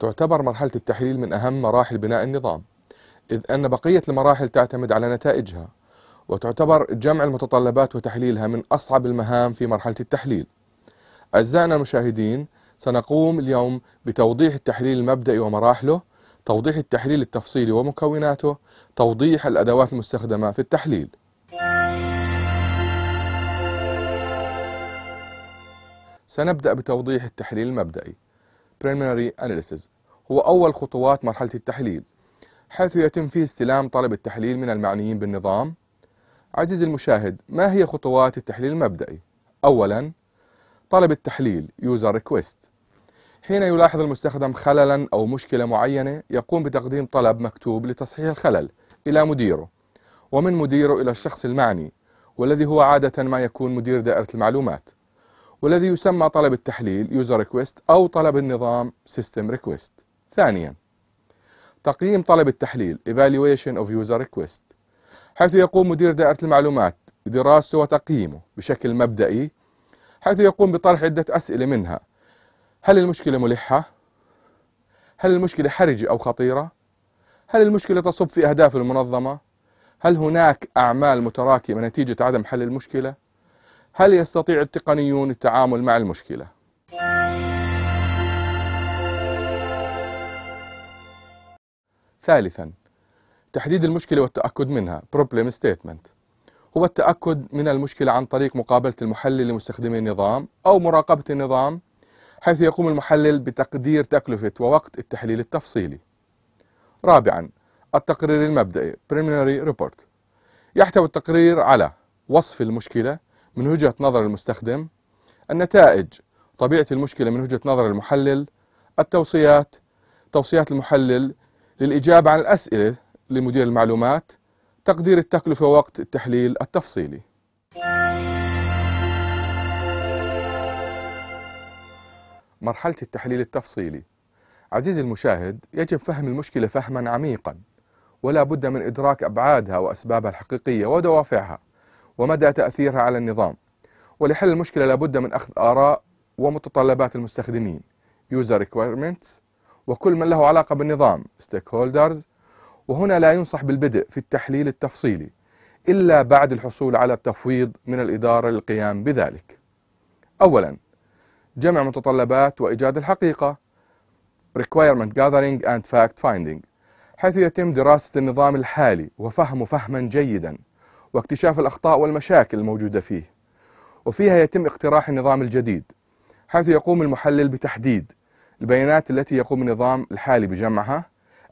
تعتبر مرحلة التحليل من أهم مراحل بناء النظام إذ أن بقية المراحل تعتمد على نتائجها وتعتبر جمع المتطلبات وتحليلها من أصعب المهام في مرحلة التحليل أعزائنا المشاهدين سنقوم اليوم بتوضيح التحليل المبدئي ومراحله توضيح التحليل التفصيلي ومكوناته توضيح الأدوات المستخدمة في التحليل سنبدأ بتوضيح التحليل المبدئي Primary Analysis هو أول خطوات مرحلة التحليل حيث يتم فيه استلام طلب التحليل من المعنيين بالنظام عزيزي المشاهد ما هي خطوات التحليل المبدئي؟ أولا طلب التحليل User Request حين يلاحظ المستخدم خللا أو مشكلة معينة يقوم بتقديم طلب مكتوب لتصحيح الخلل إلى مديره ومن مديره إلى الشخص المعني والذي هو عادة ما يكون مدير دائرة المعلومات والذي يسمى طلب التحليل user request أو طلب النظام system request ثانيا تقييم طلب التحليل evaluation of user request حيث يقوم مدير دائرة المعلومات بدراسته وتقييمه بشكل مبدئي حيث يقوم بطرح عدة أسئلة منها هل المشكلة ملحة؟ هل المشكلة حرجة أو خطيرة؟ هل المشكلة تصب في أهداف المنظمة؟ هل هناك أعمال متراكمة نتيجة عدم حل المشكلة؟ هل يستطيع التقنيون التعامل مع المشكلة؟ ثالثا تحديد المشكلة والتأكد منها Problem Statement هو التأكد من المشكلة عن طريق مقابلة المحلل لمستخدمي النظام أو مراقبة النظام حيث يقوم المحلل بتقدير تكلفة ووقت التحليل التفصيلي رابعا التقرير المبدئي Preliminary Report يحتوي التقرير على وصف المشكلة من وجهة نظر المستخدم النتائج طبيعة المشكلة من وجهة نظر المحلل التوصيات توصيات المحلل للإجابة عن الأسئلة لمدير المعلومات تقدير التكلفة وقت التحليل التفصيلي مرحلة التحليل التفصيلي عزيزي المشاهد يجب فهم المشكلة فهما عميقا ولا بد من إدراك أبعادها وأسبابها الحقيقية ودوافعها ومدى تأثيرها على النظام ولحل المشكلة لابد من أخذ آراء ومتطلبات المستخدمين user requirements وكل من له علاقة بالنظام stakeholders وهنا لا ينصح بالبدء في التحليل التفصيلي إلا بعد الحصول على التفويض من الإدارة للقيام بذلك أولا جمع متطلبات وإيجاد الحقيقة requirement gathering and fact finding حيث يتم دراسة النظام الحالي وفهمه فهما جيدا واكتشاف الأخطاء والمشاكل الموجودة فيه وفيها يتم اقتراح النظام الجديد حيث يقوم المحلل بتحديد البيانات التي يقوم النظام الحالي بجمعها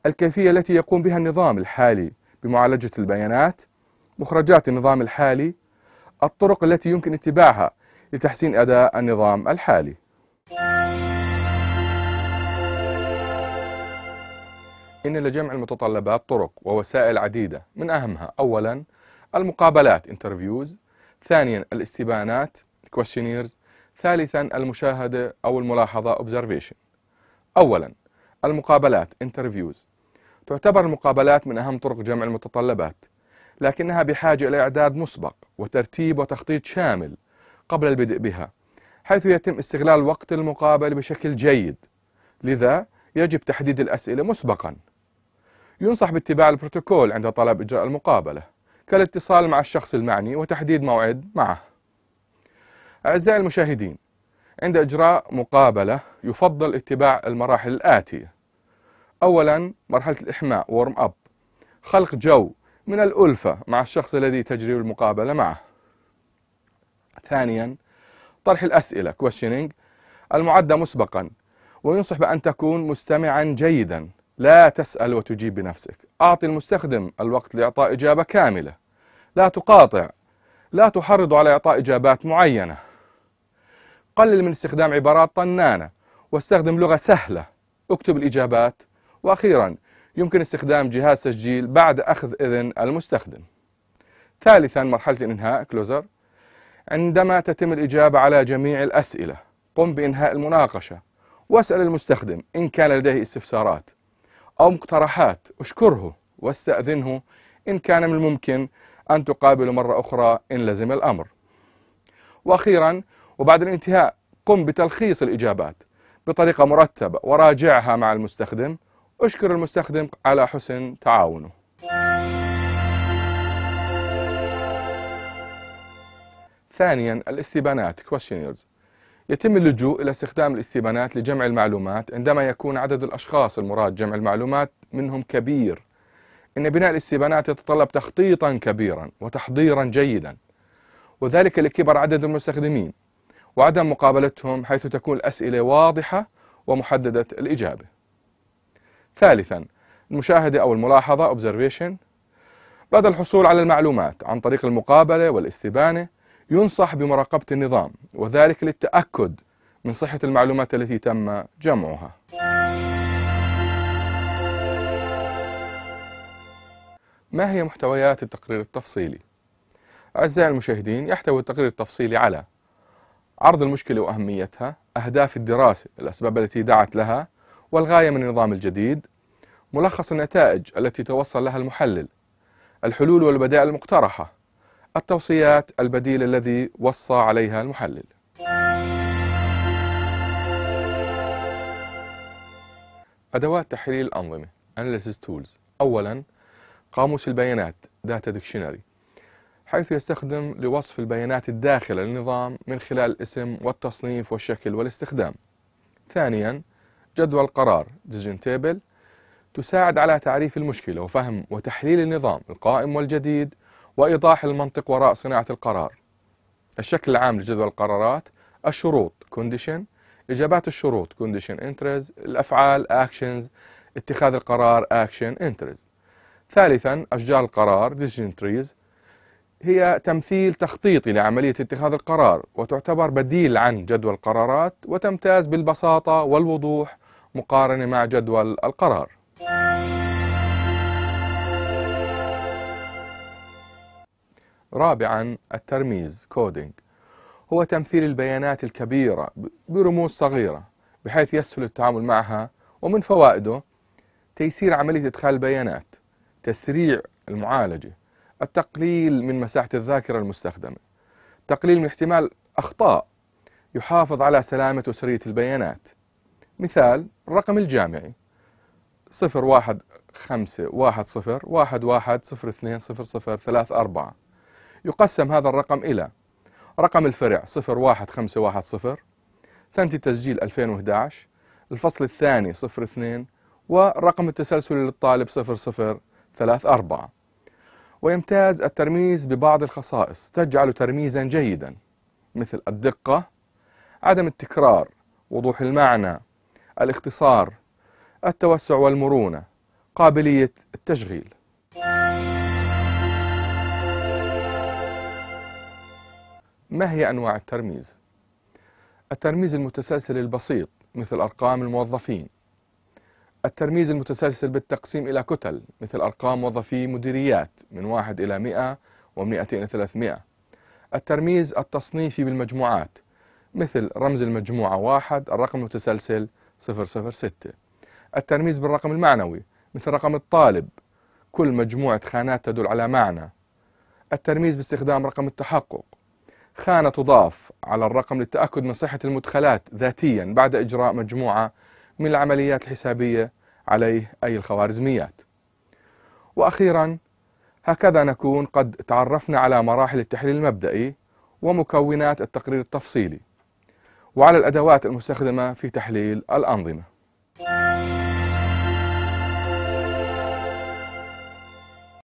الكيفية التي يقوم بها النظام الحالي بمعالجة البيانات مخرجات النظام الحالي الطرق التي يمكن اتباعها لتحسين أداء النظام الحالي إن لجمع المتطلبات طرق ووسائل عديدة من أهمها أولا المقابلات انترفيوز ثانيا الاستبانات questionnaires ثالثا المشاهدة أو الملاحظة observation أولا المقابلات interviews تعتبر المقابلات من أهم طرق جمع المتطلبات لكنها بحاجة إلى إعداد مسبق وترتيب وتخطيط شامل قبل البدء بها حيث يتم استغلال وقت المقابل بشكل جيد لذا يجب تحديد الأسئلة مسبقا ينصح باتباع البروتوكول عند طلب إجراء المقابلة كالاتصال مع الشخص المعني وتحديد موعد معه أعزائي المشاهدين عند إجراء مقابلة يفضل اتباع المراحل الآتية أولا مرحلة الإحماء ورم أب خلق جو من الألفة مع الشخص الذي تجري المقابلة معه ثانيا طرح الأسئلة questioning المعدة مسبقا وينصح بأن تكون مستمعا جيدا لا تسأل وتجيب بنفسك أعطي المستخدم الوقت لإعطاء إجابة كاملة لا تقاطع لا تحرض على إعطاء إجابات معينة قلل من استخدام عبارات طنانة واستخدم لغة سهلة اكتب الإجابات وأخيرا يمكن استخدام جهاز تسجيل بعد أخذ إذن المستخدم ثالثا مرحلة الإنهاء كلوزر عندما تتم الإجابة على جميع الأسئلة قم بإنهاء المناقشة واسأل المستخدم إن كان لديه استفسارات أو مقترحات أشكره واستأذنه إن كان من الممكن أن تقابله مرة أخرى إن لزم الأمر وأخيرا وبعد الانتهاء قم بتلخيص الإجابات بطريقة مرتبة وراجعها مع المستخدم أشكر المستخدم على حسن تعاونه ثانيا الاستبانات questionnaires يتم اللجوء إلى استخدام الاستبانات لجمع المعلومات عندما يكون عدد الأشخاص المراد جمع المعلومات منهم كبير إن بناء الاستبانات يتطلب تخطيطا كبيرا وتحضيرا جيدا وذلك لكبر عدد المستخدمين وعدم مقابلتهم حيث تكون الأسئلة واضحة ومحددة الإجابة ثالثا المشاهدة أو الملاحظة observation بعد الحصول على المعلومات عن طريق المقابلة والاستبانة ينصح بمراقبة النظام وذلك للتأكد من صحة المعلومات التي تم جمعها ما هي محتويات التقرير التفصيلي؟ أعزائي المشاهدين يحتوي التقرير التفصيلي على عرض المشكلة وأهميتها أهداف الدراسة الأسباب التي دعت لها والغاية من النظام الجديد ملخص النتائج التي توصل لها المحلل الحلول والبدائل المقترحة التوصيات البديل الذي وصى عليها المحلل أدوات تحليل الأنظمة Analysis Tools أولا قاموس البيانات Data Dictionary حيث يستخدم لوصف البيانات الداخلة للنظام من خلال الاسم والتصنيف والشكل والاستخدام ثانيا جدول قرار Decision Table تساعد على تعريف المشكلة وفهم وتحليل النظام القائم والجديد وإيضاح المنطق وراء صناعة القرار الشكل العام لجدول القرارات الشروط condition إجابات الشروط condition interest الأفعال actions اتخاذ القرار action interest ثالثا أشجار القرار decision trees هي تمثيل تخطيطي لعملية اتخاذ القرار وتعتبر بديل عن جدول القرارات وتمتاز بالبساطة والوضوح مقارنة مع جدول القرار رابعا الترميز كودينج هو تمثيل البيانات الكبيرة برموز صغيرة بحيث يسهل التعامل معها ومن فوائده تيسير عملية إدخال البيانات تسريع المعالجة التقليل من مساحة الذاكرة المستخدمة تقليل من احتمال أخطاء يحافظ على سلامة وسرية البيانات مثال الرقم الجامعي أربعة يقسم هذا الرقم إلى رقم الفرع 01510 سنة التسجيل 2011 الفصل الثاني 02 ورقم التسلسل للطالب 0034 ويمتاز الترميز ببعض الخصائص تجعل ترميزا جيدا مثل الدقة عدم التكرار وضوح المعنى الاختصار التوسع والمرونة قابلية التشغيل ما هي أنواع الترميز؟ الترميز المتسلسل البسيط مثل أرقام الموظفين الترميز المتسلسل بالتقسيم إلى كتل مثل أرقام موظفي مديريات من 1 إلى 100 ومن 200 إلى 300 الترميز التصنيفي بالمجموعات مثل رمز المجموعة 1 الرقم المتسلسل 006 الترميز بالرقم المعنوي مثل رقم الطالب كل مجموعة خانات تدل على معنى الترميز باستخدام رقم التحقق خانة تضاف على الرقم للتأكد من صحة المدخلات ذاتيا بعد إجراء مجموعة من العمليات الحسابية عليه أي الخوارزميات وأخيرا هكذا نكون قد تعرفنا على مراحل التحليل المبدئي ومكونات التقرير التفصيلي وعلى الأدوات المستخدمة في تحليل الأنظمة